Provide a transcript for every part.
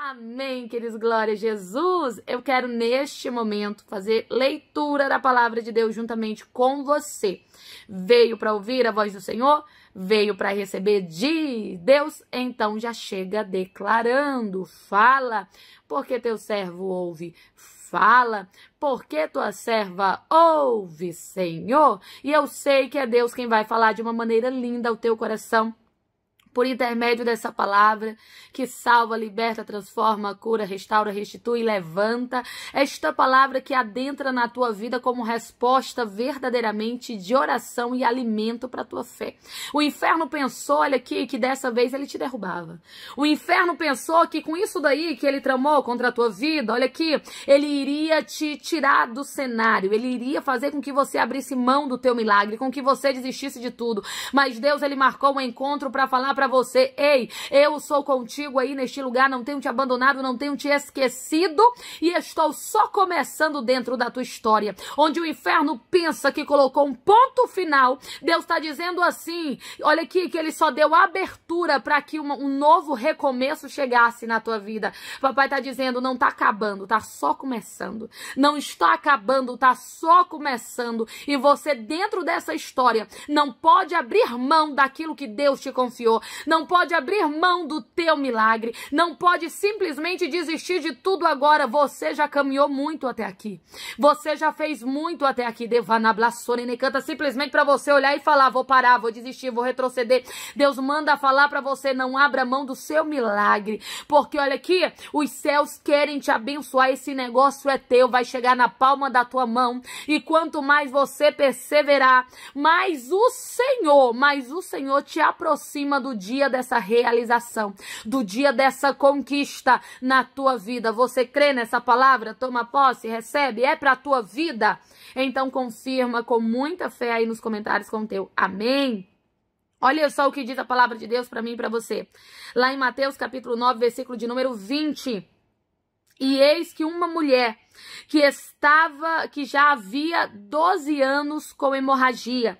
Amém, queridos, glória a Jesus. Eu quero neste momento fazer leitura da palavra de Deus juntamente com você. Veio para ouvir a voz do Senhor? Veio para receber de Deus? Então já chega declarando: fala, porque teu servo ouve. Fala, porque tua serva ouve, Senhor. E eu sei que é Deus quem vai falar de uma maneira linda ao teu coração por intermédio dessa palavra que salva, liberta, transforma, cura, restaura, restitui, levanta. Esta palavra que adentra na tua vida como resposta verdadeiramente de oração e alimento para a tua fé. O inferno pensou, olha aqui, que dessa vez ele te derrubava. O inferno pensou que com isso daí que ele tramou contra a tua vida, olha aqui, ele iria te tirar do cenário, ele iria fazer com que você abrisse mão do teu milagre, com que você desistisse de tudo. Mas Deus, ele marcou um encontro para falar para você: Ei, eu sou contigo aí neste lugar, não tenho te abandonado, não tenho te esquecido e estou só começando dentro da tua história. Onde o inferno pensa que colocou um ponto final, Deus está dizendo assim: Olha aqui, que ele só deu abertura para que uma, um novo recomeço chegasse na tua vida. Papai está dizendo: Não está acabando, está só começando. Não está acabando, está só começando. E você, dentro dessa história, não pode abrir mão daquilo que Deus te confiou não pode abrir mão do teu milagre, não pode simplesmente desistir de tudo agora. Você já caminhou muito até aqui. Você já fez muito até aqui. Devana nem canta simplesmente para você olhar e falar: vou parar, vou desistir, vou retroceder. Deus manda falar para você: não abra mão do seu milagre. Porque olha aqui, os céus querem te abençoar. Esse negócio é teu, vai chegar na palma da tua mão. E quanto mais você perseverar, mais o Senhor, mais o Senhor te aproxima do dia dessa realização, do dia dessa conquista na tua vida. Você crê nessa palavra? Toma posse, recebe, é para a tua vida. Então confirma com muita fé aí nos comentários com o teu. Amém. Olha só o que diz a palavra de Deus para mim e para você. Lá em Mateus capítulo 9, versículo de número 20. E eis que uma mulher que estava, que já havia 12 anos com hemorragia,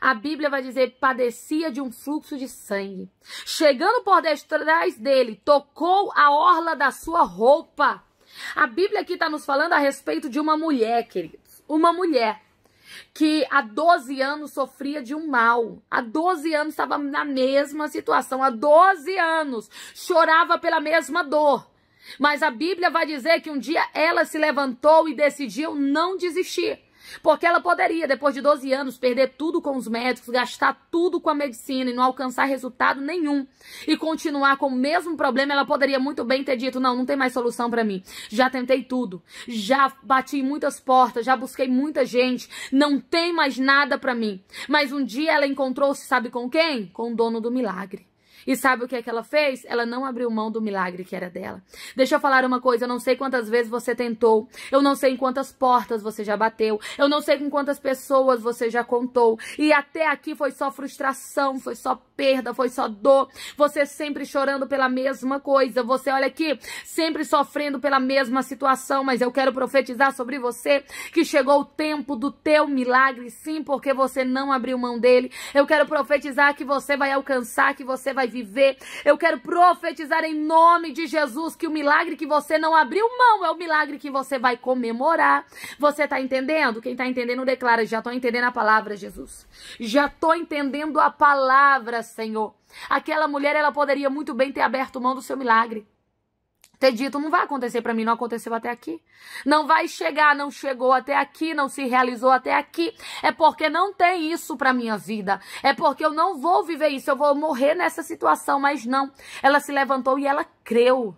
a Bíblia vai dizer padecia de um fluxo de sangue. Chegando por detrás dele, tocou a orla da sua roupa. A Bíblia aqui está nos falando a respeito de uma mulher, queridos. Uma mulher que há 12 anos sofria de um mal. Há 12 anos estava na mesma situação. Há 12 anos chorava pela mesma dor. Mas a Bíblia vai dizer que um dia ela se levantou e decidiu não desistir. Porque ela poderia, depois de 12 anos, perder tudo com os médicos, gastar tudo com a medicina e não alcançar resultado nenhum. E continuar com o mesmo problema, ela poderia muito bem ter dito: não, não tem mais solução para mim. Já tentei tudo, já bati em muitas portas, já busquei muita gente, não tem mais nada para mim. Mas um dia ela encontrou-se, sabe com quem? Com o dono do milagre. E sabe o que é que ela fez? Ela não abriu mão do milagre que era dela. Deixa eu falar uma coisa, eu não sei quantas vezes você tentou, eu não sei em quantas portas você já bateu, eu não sei com quantas pessoas você já contou, e até aqui foi só frustração, foi só perda, foi só dor. Você sempre chorando pela mesma coisa. Você, olha aqui, sempre sofrendo pela mesma situação. Mas eu quero profetizar sobre você que chegou o tempo do teu milagre, sim, porque você não abriu mão dele. Eu quero profetizar que você vai alcançar, que você vai viver. Eu quero profetizar em nome de Jesus que o milagre que você não abriu mão é o milagre que você vai comemorar. Você tá entendendo? Quem tá entendendo declara, já tô entendendo a palavra, Jesus. Já tô entendendo a palavra, Senhor. Aquela mulher, ela poderia muito bem ter aberto mão do seu milagre. Ter dito, não vai acontecer para mim, não aconteceu até aqui. Não vai chegar, não chegou até aqui, não se realizou até aqui. É porque não tem isso para minha vida. É porque eu não vou viver isso, eu vou morrer nessa situação, mas não. Ela se levantou e ela creu.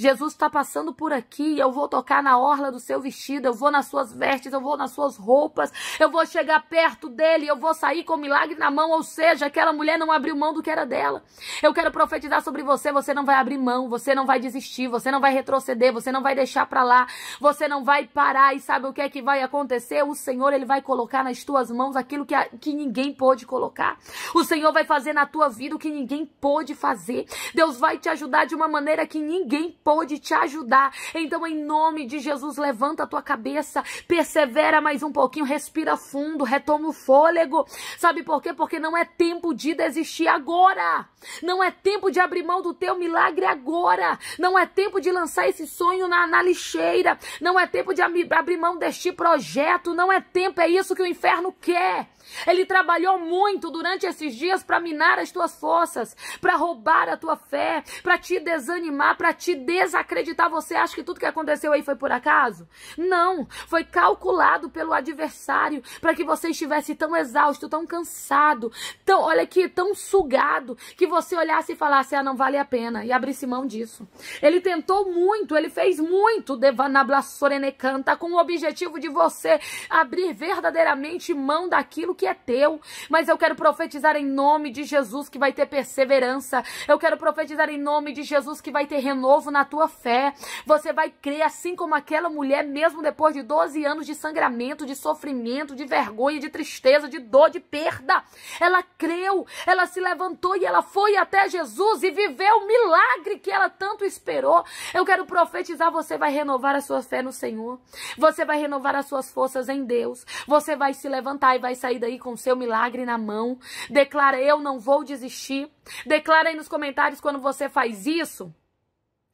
Jesus está passando por aqui, eu vou tocar na orla do seu vestido, eu vou nas suas vestes, eu vou nas suas roupas, eu vou chegar perto dele, eu vou sair com o milagre na mão, ou seja, aquela mulher não abriu mão do que era dela. Eu quero profetizar sobre você, você não vai abrir mão, você não vai desistir, você não vai retroceder, você não vai deixar para lá, você não vai parar e sabe o que é que vai acontecer? O Senhor, ele vai colocar nas tuas mãos aquilo que, a, que ninguém pôde colocar. O Senhor vai fazer na tua vida o que ninguém pôde fazer. Deus vai te ajudar de uma maneira que ninguém pode de te ajudar. Então, em nome de Jesus, levanta a tua cabeça, persevera mais um pouquinho, respira fundo, retoma o fôlego. Sabe por quê? Porque não é tempo de desistir agora. Não é tempo de abrir mão do teu milagre agora. Não é tempo de lançar esse sonho na, na lixeira. Não é tempo de abrir mão deste projeto. Não é tempo, é isso que o inferno quer. Ele trabalhou muito durante esses dias para minar as tuas forças, para roubar a tua fé, para te desanimar, para te desanimar desacreditar você, acha que tudo que aconteceu aí foi por acaso? Não, foi calculado pelo adversário para que você estivesse tão exausto, tão cansado, tão, olha aqui, tão sugado, que você olhasse e falasse: "Ah, não vale a pena" e abrisse mão disso. Ele tentou muito, ele fez muito, Devanabla Sorenecanta, tá com o objetivo de você abrir verdadeiramente mão daquilo que é teu. Mas eu quero profetizar em nome de Jesus que vai ter perseverança. Eu quero profetizar em nome de Jesus que vai ter renovo na tua fé. Você vai crer assim como aquela mulher, mesmo depois de 12 anos de sangramento, de sofrimento, de vergonha, de tristeza, de dor, de perda. Ela creu, ela se levantou e ela foi até Jesus e viveu o milagre que ela tanto esperou. Eu quero profetizar: você vai renovar a sua fé no Senhor, você vai renovar as suas forças em Deus, você vai se levantar e vai sair daí com o seu milagre na mão. Declara: Eu não vou desistir. Declara aí nos comentários quando você faz isso.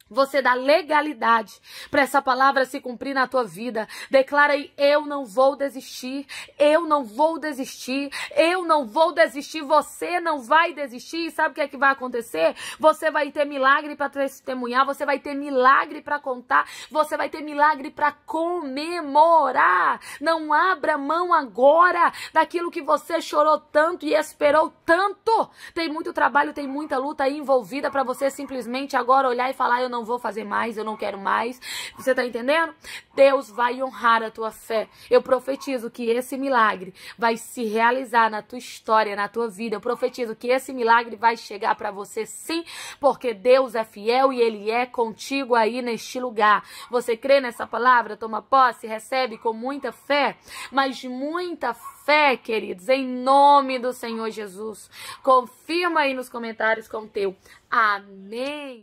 Você dá legalidade para essa palavra se cumprir na tua vida. Declara aí: eu não vou desistir, eu não vou desistir, eu não vou desistir. Você não vai desistir. E sabe o que é que vai acontecer? Você vai ter milagre para testemunhar, você vai ter milagre para contar, você vai ter milagre para comemorar. Não abra mão agora daquilo que você chorou tanto e esperou tanto. Tem muito trabalho, tem muita luta envolvida para você simplesmente agora olhar e falar: eu não não vou fazer mais, eu não quero mais. Você tá entendendo? Deus vai honrar a tua fé. Eu profetizo que esse milagre vai se realizar na tua história, na tua vida. Eu profetizo que esse milagre vai chegar para você sim, porque Deus é fiel e ele é contigo aí neste lugar. Você crê nessa palavra? Toma posse, recebe com muita fé, mas muita fé, queridos, em nome do Senhor Jesus. Confirma aí nos comentários com o teu. Amém.